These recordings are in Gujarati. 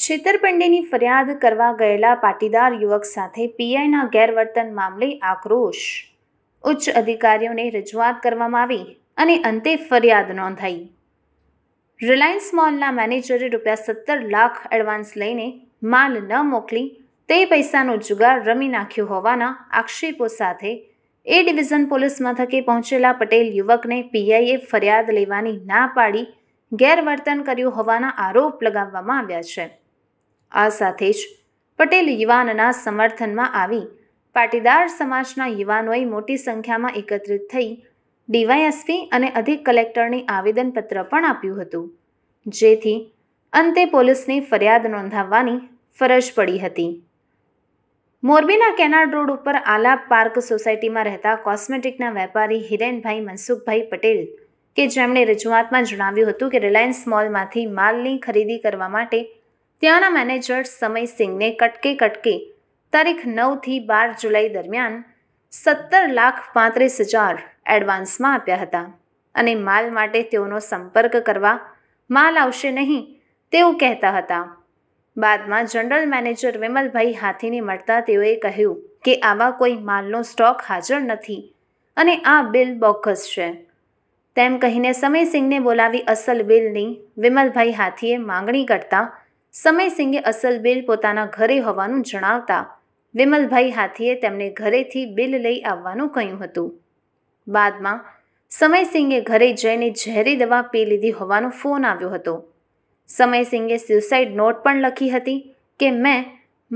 છેતરપિંડીની ફરિયાદ કરવા ગયેલા પાટીદાર યુવક સાથે પીઆઈના ગેરવર્તન મામલે આક્રોશ ઉચ્ચ અધિકારીઓને રજૂઆત કરવામાં આવી અને અંતે ફરિયાદ નોંધાઈ રિલાયન્સ મોલના મેનેજરે રૂપિયા સત્તર લાખ એડવાન્સ લઈને માલ ન મોકલી તે પૈસાનો જુગાર રમી નાખ્યો હોવાના આક્ષેપો સાથે એ ડિવિઝન પોલીસ મથકે પહોંચેલા પટેલ યુવકને પીઆઈએ ફરિયાદ લેવાની ના પાડી ગેરવર્તન કર્યું હોવાના આરોપ લગાવવામાં આવ્યા છે આ સાથે જ પટેલ યુવાનના સમર્થનમાં આવી પાટીદાર સમાજના યુવાનોએ મોટી સંખ્યામાં એકત્રિત થઈ ડીવાયએસપી અને અધિક કલેક્ટરને આવેદનપત્ર પણ આપ્યું હતું જેથી અંતે પોલીસની ફરિયાદ નોંધાવવાની ફરજ પડી હતી મોરબીના કેનાલ રોડ ઉપર આલાપ પાર્ક સોસાયટીમાં રહેતા કોસ્મેટિકના વેપારી હિરેનભાઈ મનસુખભાઈ પટેલ કે જેમણે રજૂઆતમાં જણાવ્યું હતું કે રિલાયન્સ મોલમાંથી માલની ખરીદી કરવા માટે ત્યાંના મેનેજર સમય કટકે કટકે તારીખ નવથી બાર જુલાઈ દરમિયાન સત્તર લાખ પાંત્રીસ હજાર એડવાન્સમાં આપ્યા હતા અને માલ માટે તેઓનો સંપર્ક કરવા માલ આવશે નહીં તેવું કહેતા હતા બાદમાં જનરલ મેનેજર વિમલભાઈ હાથીને મળતા તેઓએ કહ્યું કે આવા કોઈ માલનો સ્ટોક હાજર નથી અને આ બિલ બોગસ છે તેમ કહીને સમયસિંહને બોલાવી અસલ બિલની વિમલભાઈ હાથીએ માંગણી કરતા સમય અસલ બિલ પોતાના ઘરે હોવાનું જણાવતા વિમલભાઈ હાથીએ તેમને ઘરેથી બિલ લઈ આવવાનું કહ્યું હતું બાદમાં સમય ઘરે જઈને ઝેરી દવા પી લીધી હોવાનો ફોન આવ્યો હતો સમય સ્યુસાઇડ નોટ પણ લખી હતી કે મેં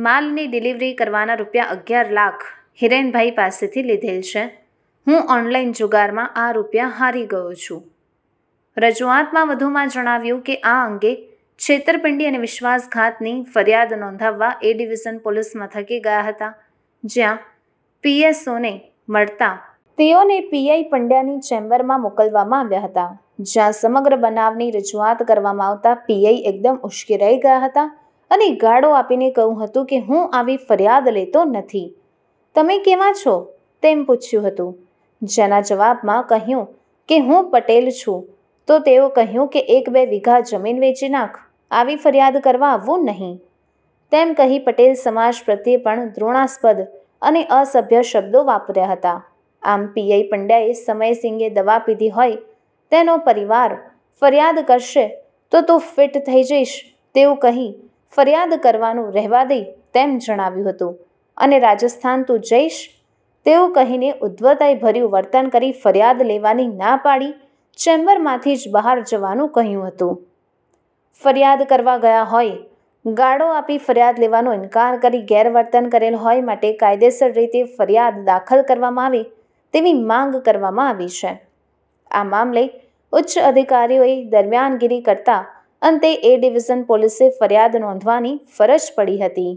માલની ડિલિવરી કરવાના રૂપિયા અગિયાર લાખ હિરેનભાઈ પાસેથી લીધેલ છે હું ઓનલાઈન જુગારમાં આ રૂપિયા હારી ગયો છું રજૂઆતમાં વધુમાં જણાવ્યું કે આ અંગે છેતરપિંડી અને વિશ્વાસઘાતની ફરિયાદ નોંધાવવા એ ડિવિઝન પોલીસ મથકે ગયા હતા જ્યાં પીએસઓને મળતા તેઓને પીઆઈ પંડ્યાની ચેમ્બરમાં મોકલવામાં આવ્યા હતા જ્યાં સમગ્ર બનાવની રજૂઆત કરવામાં આવતા પીઆઈ એકદમ ઉશ્કેરાઈ ગયા હતા અને ગાળો આપીને કહ્યું હતું કે હું આવી ફરિયાદ લેતો નથી તમે કેવા છો તેમ પૂછ્યું હતું જેના જવાબમાં કહ્યું કે હું પટેલ છું તો તેઓ કહ્યું કે એક બે વીઘા જમીન વેચી નાખ આવી ફરિયાદ કરવા આવવું નહીં તેમ કહી પટેલ સમાજ પ્રત્યે પણ દ્રોણાસ્પદ અને અસભ્ય શબ્દો વાપર્યા હતા આમ પીઆઈ પંડ્યાએ સમયસિંગે દવા પીધી હોય તેનો પરિવાર ફરિયાદ કરશે તો તું ફિટ થઈ જઈશ તેવું કહી ફરિયાદ કરવાનું રહેવા દઈ તેમ જણાવ્યું હતું અને રાજસ્થાન તું જઈશ તેવું કહીને ઉદ્ધવતાએ ભર્યું વર્તન કરી ફરિયાદ લેવાની ના પાડી ચેમ્બરમાંથી જ બહાર જવાનું કહ્યું હતું ફરિયાદ કરવા ગયા હોય ગાળો આપી ફરિયાદ લેવાનો ઇનકાર કરી ગેરવર્તન કરેલ હોય માટે કાયદેસર રીતે ફરિયાદ દાખલ કરવામાં આવે તેવી માંગ કરવામાં આવી છે આ મામલે ઉચ્ચ અધિકારીઓએ દરમિયાનગીરી કરતા અંતે એ ડિવિઝન પોલીસે ફરિયાદ નોંધવાની ફરજ પડી હતી